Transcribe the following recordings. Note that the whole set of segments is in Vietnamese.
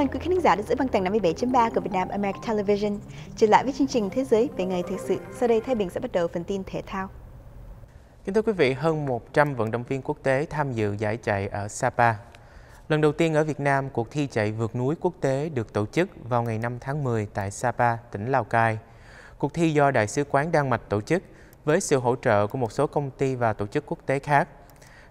ơn quý khán giả đã giữ băng tần 57.3 của Việt Nam America Television. Trở lại với chương trình Thế giới về ngày thực sự, sau đây Thái Bình sẽ bắt đầu phần tin thể thao. Kính thưa quý vị, hơn 100 vận động viên quốc tế tham dự giải chạy ở Sapa. Lần đầu tiên ở Việt Nam, cuộc thi chạy vượt núi quốc tế được tổ chức vào ngày 5 tháng 10 tại Sapa, tỉnh Lào Cai. Cuộc thi do Đại sứ quán Đan Mạch tổ chức với sự hỗ trợ của một số công ty và tổ chức quốc tế khác.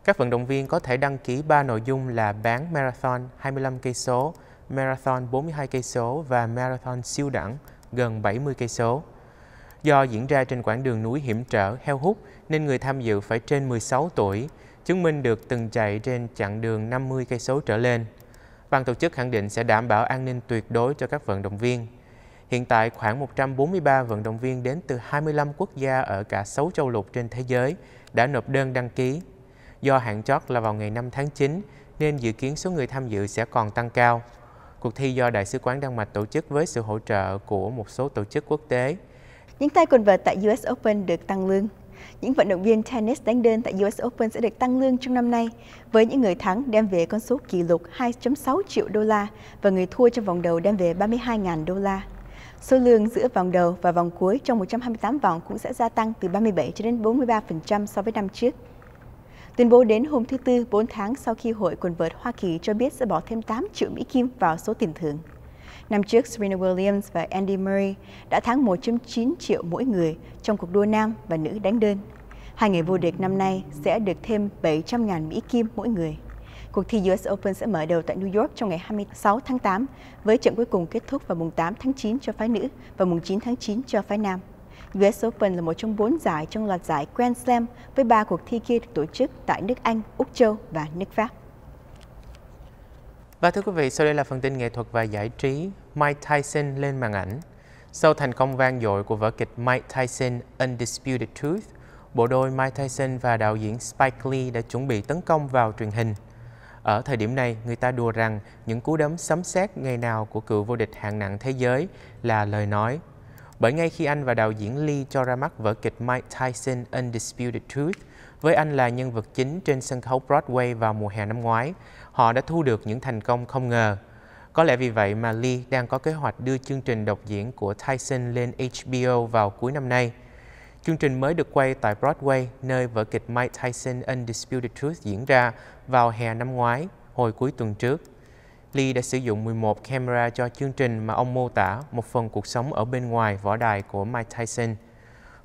Các vận động viên có thể đăng ký 3 nội dung là bán marathon 25 cây số, marathon 42 cây số và marathon siêu đẳng gần 70 cây số. Do diễn ra trên quãng đường núi hiểm trở, heo hút nên người tham dự phải trên 16 tuổi, chứng minh được từng chạy trên chặng đường 50 cây số trở lên. Ban tổ chức khẳng định sẽ đảm bảo an ninh tuyệt đối cho các vận động viên. Hiện tại khoảng 143 vận động viên đến từ 25 quốc gia ở cả 6 châu lục trên thế giới đã nộp đơn đăng ký. Do hạn chót là vào ngày 5 tháng 9 nên dự kiến số người tham dự sẽ còn tăng cao. Cuộc thi do Đại sứ quán Đan Mạch tổ chức với sự hỗ trợ của một số tổ chức quốc tế. Những tay quần vợt tại US Open được tăng lương. Những vận động viên tennis đánh đơn tại US Open sẽ được tăng lương trong năm nay, với những người thắng đem về con số kỷ lục 2.6 triệu đô la và người thua trong vòng đầu đem về 32.000 đô la. Số lương giữa vòng đầu và vòng cuối trong 128 vòng cũng sẽ gia tăng từ 37 cho đến 43% so với năm trước. Tuyên bố đến hôm thứ Tư, 4 tháng sau khi Hội quần vợt Hoa Kỳ cho biết sẽ bỏ thêm 8 triệu Mỹ Kim vào số tiền thưởng. Năm trước, Serena Williams và Andy Murray đã thắng 1.9 triệu mỗi người trong cuộc đua nam và nữ đánh đơn. Hai người vô địch năm nay sẽ được thêm 700.000 Mỹ Kim mỗi người. Cuộc thi US Open sẽ mở đầu tại New York trong ngày 26 tháng 8, với trận cuối cùng kết thúc vào mùng 8 tháng 9 cho phái nữ và mùng 9 tháng 9 cho phái nam. US Open là một trong bốn giải trong loạt giải Grand Slam với ba cuộc thi kia được tổ chức tại nước Anh, Úc Châu và nước Pháp. Và thưa quý vị, sau đây là phần tin nghệ thuật và giải trí Mike Tyson lên màn ảnh. Sau thành công vang dội của vở kịch Mike Tyson Undisputed Truth, bộ đôi Mike Tyson và đạo diễn Spike Lee đã chuẩn bị tấn công vào truyền hình. Ở thời điểm này, người ta đùa rằng những cú đấm sấm sét ngày nào của cựu vô địch hạng nặng thế giới là lời nói bởi ngay khi anh và đạo diễn Lee cho ra mắt vở kịch Mike Tyson Undisputed Truth, với anh là nhân vật chính trên sân khấu Broadway vào mùa hè năm ngoái, họ đã thu được những thành công không ngờ. Có lẽ vì vậy mà Lee đang có kế hoạch đưa chương trình độc diễn của Tyson lên HBO vào cuối năm nay. Chương trình mới được quay tại Broadway, nơi vở kịch Mike Tyson Undisputed Truth diễn ra vào hè năm ngoái, hồi cuối tuần trước. Lee đã sử dụng 11 camera cho chương trình mà ông mô tả một phần cuộc sống ở bên ngoài võ đài của Mike Tyson.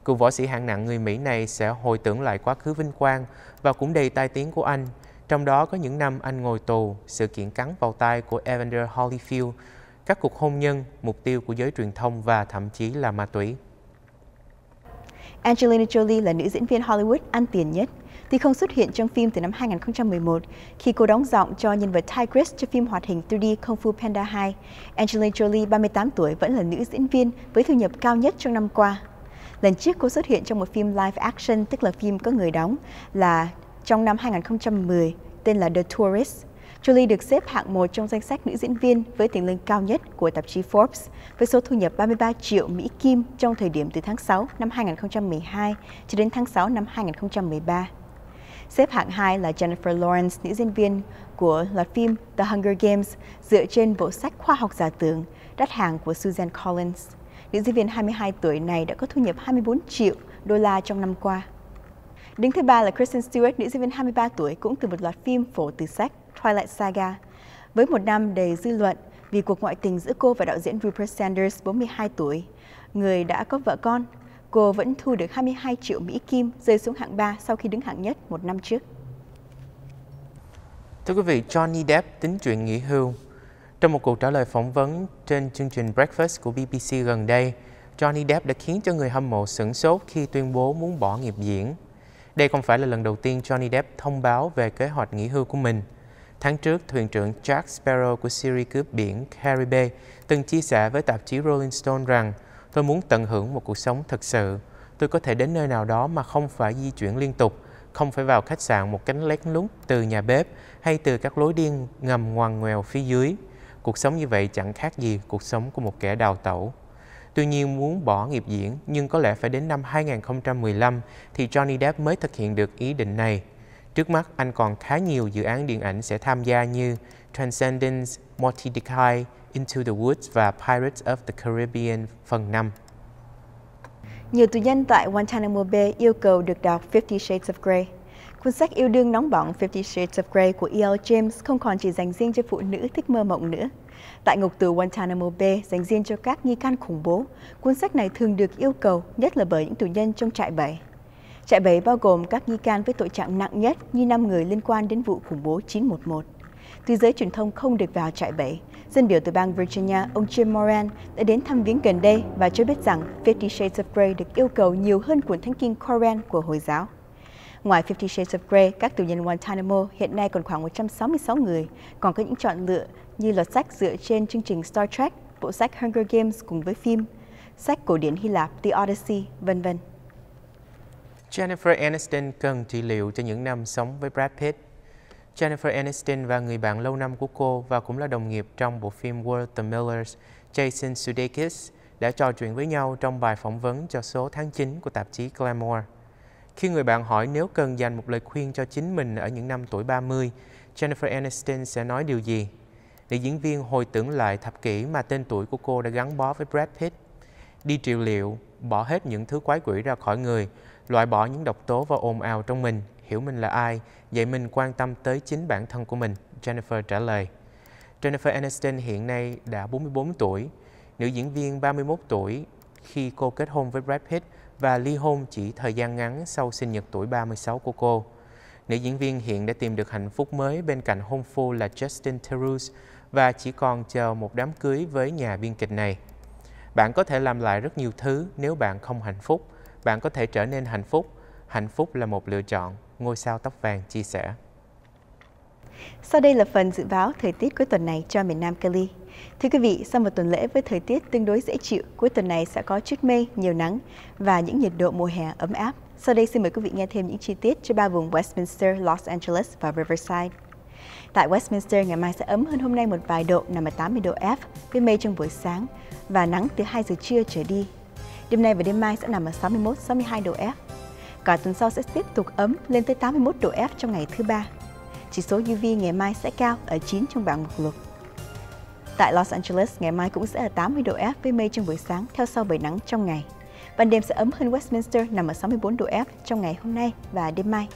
Cựu võ sĩ hạng nặng người Mỹ này sẽ hồi tưởng lại quá khứ vinh quang và cũng đầy tai tiếng của anh, trong đó có những năm anh ngồi tù, sự kiện cắn vào tai của Evander Holyfield, các cuộc hôn nhân, mục tiêu của giới truyền thông và thậm chí là ma túy. Angelina Jolie là nữ diễn viên Hollywood ăn tiền nhất Lee không xuất hiện trong phim từ năm 2011 khi cô đóng giọng cho nhân vật Tigress cho phim hoạt hình 3D Kung Fu Panda 2. Angelina Jolie, 38 tuổi, vẫn là nữ diễn viên với thu nhập cao nhất trong năm qua. Lần trước cô xuất hiện trong một phim live action, tức là phim có người đóng, là trong năm 2010, tên là The Tourist. Jolie được xếp hạng một trong danh sách nữ diễn viên với tiền lương cao nhất của tạp chí Forbes với số thu nhập 33 triệu Mỹ Kim trong thời điểm từ tháng 6 năm 2012 cho đến tháng 6 năm 2013. Xếp hạng 2 là Jennifer Lawrence, nữ diễn viên của loạt phim The Hunger Games dựa trên bộ sách khoa học giả tưởng đắt hàng của Susan Collins. Nữ diễn viên 22 tuổi này đã có thu nhập 24 triệu đô la trong năm qua. Đứng thứ ba là Kristen Stewart, nữ diễn viên 23 tuổi cũng từ một loạt phim phổ từ sách Twilight Saga. Với một năm đầy dư luận vì cuộc ngoại tình giữa cô và đạo diễn Rupert Sanders, 42 tuổi, người đã có vợ con cô vẫn thu được 22 triệu Mỹ Kim rơi xuống hạng 3 sau khi đứng hạng nhất một năm trước. Thưa quý vị, Johnny Depp tính chuyện nghỉ hưu. Trong một cuộc trả lời phỏng vấn trên chương trình Breakfast của BBC gần đây, Johnny Depp đã khiến cho người hâm mộ sửng sốt khi tuyên bố muốn bỏ nghiệp diễn. Đây không phải là lần đầu tiên Johnny Depp thông báo về kế hoạch nghỉ hưu của mình. Tháng trước, thuyền trưởng Jack Sparrow của series cướp biển Caribe từng chia sẻ với tạp chí Rolling Stone rằng Tôi muốn tận hưởng một cuộc sống thật sự. Tôi có thể đến nơi nào đó mà không phải di chuyển liên tục, không phải vào khách sạn một cánh lén lút từ nhà bếp hay từ các lối đi ngầm ngoằn ngoèo phía dưới. Cuộc sống như vậy chẳng khác gì cuộc sống của một kẻ đào tẩu. Tuy nhiên muốn bỏ nghiệp diễn nhưng có lẽ phải đến năm 2015 thì Johnny Depp mới thực hiện được ý định này. Trước mắt anh còn khá nhiều dự án điện ảnh sẽ tham gia như Transcendence, Morty Decay, Into the Woods và Pirates of the Caribbean phần 5. Nhiều tù nhân tại Guantanamo Bay yêu cầu được đọc Fifty Shades of Grey. Cuốn sách yêu đương nóng bỏng Fifty Shades of Grey của E.L. James không còn chỉ dành riêng cho phụ nữ thích mơ mộng nữa. Tại ngục tù Guantanamo Bay dành riêng cho các nghi can khủng bố, cuốn sách này thường được yêu cầu nhất là bởi những tù nhân trong trại bảy. Trại bảy bao gồm các nghi can với tội trạng nặng nhất như 5 người liên quan đến vụ khủng bố 911. Tuy giới truyền thông không được vào trại bẫy, dân biểu từ bang Virginia, ông Jim Moran đã đến thăm viếng gần đây và cho biết rằng Fifty Shades of Grey được yêu cầu nhiều hơn cuốn thánh kinh Koran của Hồi giáo. Ngoài Fifty Shades of Grey, các tù nhân Guantanamo hiện nay còn khoảng 166 người, còn có những chọn lựa như là sách dựa trên chương trình Star Trek, bộ sách Hunger Games cùng với phim, sách cổ điển Hy Lạp The Odyssey, vân vân. Jennifer Aniston cần trị liệu cho những năm sống với Brad Pitt Jennifer Aniston và người bạn lâu năm của cô và cũng là đồng nghiệp trong bộ phim World the Millers, Jason Sudeikis, đã trò chuyện với nhau trong bài phỏng vấn cho số tháng 9 của tạp chí Glamour. Khi người bạn hỏi nếu cần dành một lời khuyên cho chính mình ở những năm tuổi 30, Jennifer Aniston sẽ nói điều gì? Nữ diễn viên hồi tưởng lại thập kỷ mà tên tuổi của cô đã gắn bó với Brad Pitt. Đi trị liệu, bỏ hết những thứ quái quỷ ra khỏi người, loại bỏ những độc tố và ồn ào trong mình – hiểu mình là ai, vậy mình quan tâm tới chính bản thân của mình, Jennifer trả lời. Jennifer Aniston hiện nay đã 44 tuổi, nữ diễn viên 31 tuổi khi cô kết hôn với Brad Pitt và ly hôn chỉ thời gian ngắn sau sinh nhật tuổi 36 của cô. Nữ diễn viên hiện đã tìm được hạnh phúc mới bên cạnh hôn phu là Justin Theroux và chỉ còn chờ một đám cưới với nhà biên kịch này. Bạn có thể làm lại rất nhiều thứ nếu bạn không hạnh phúc. Bạn có thể trở nên hạnh phúc, Hạnh phúc là một lựa chọn, ngôi sao tóc vàng chia sẻ. Sau đây là phần dự báo thời tiết cuối tuần này cho miền Nam Cali. Thưa quý vị, sau một tuần lễ với thời tiết tương đối dễ chịu, cuối tuần này sẽ có chút mây, nhiều nắng và những nhiệt độ mùa hè ấm áp. Sau đây xin mời quý vị nghe thêm những chi tiết cho ba vùng Westminster, Los Angeles và Riverside. Tại Westminster, ngày mai sẽ ấm hơn hôm nay một vài độ, nằm ở 80 độ F, với mây trong buổi sáng và nắng từ 2 giờ trưa trở đi. Đêm nay và đêm mai sẽ nằm ở 61-62 độ F, Cả tuần sau sẽ tiếp tục ấm lên tới 81 độ F trong ngày thứ ba. Chỉ số UV ngày mai sẽ cao ở 9 trong bảng mục lục. Tại Los Angeles, ngày mai cũng sẽ ở 80 độ F với mây trong buổi sáng, theo sau bởi nắng trong ngày. Ban đêm sẽ ấm hơn Westminster nằm ở 64 độ F trong ngày hôm nay và đêm mai.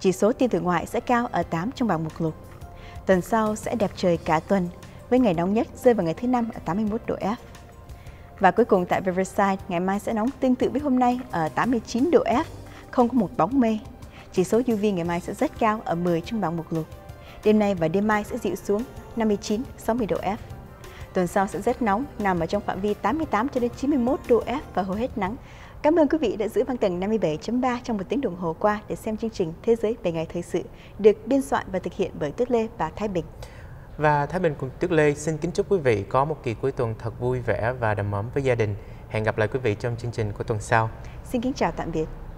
Chỉ số tia tử ngoại sẽ cao ở 8 trong bảng mục lục. Tuần sau sẽ đẹp trời cả tuần, với ngày nóng nhất rơi vào ngày thứ năm ở 81 độ F. Và cuối cùng tại Riverside, ngày mai sẽ nóng tương tự với hôm nay ở 89 độ F không có một bóng mây. Chỉ số UV ngày mai sẽ rất cao ở 10 trên bảng một lục. Đêm nay và đêm mai sẽ dịu xuống 59-60 độ F. Tuần sau sẽ rất nóng, nằm ở trong phạm vi 88 cho đến 91 độ F và hầu hết nắng. Cảm ơn quý vị đã giữ băng tầng 57.3 trong một tiếng đồng hồ qua để xem chương trình Thế giới về ngày thời sự được biên soạn và thực hiện bởi Tuyết Lê và Thái Bình. Và Thái Bình cùng Tuyết Lê xin kính chúc quý vị có một kỳ cuối tuần thật vui vẻ và đầm ấm với gia đình. Hẹn gặp lại quý vị trong chương trình của tuần sau. Xin kính chào tạm biệt.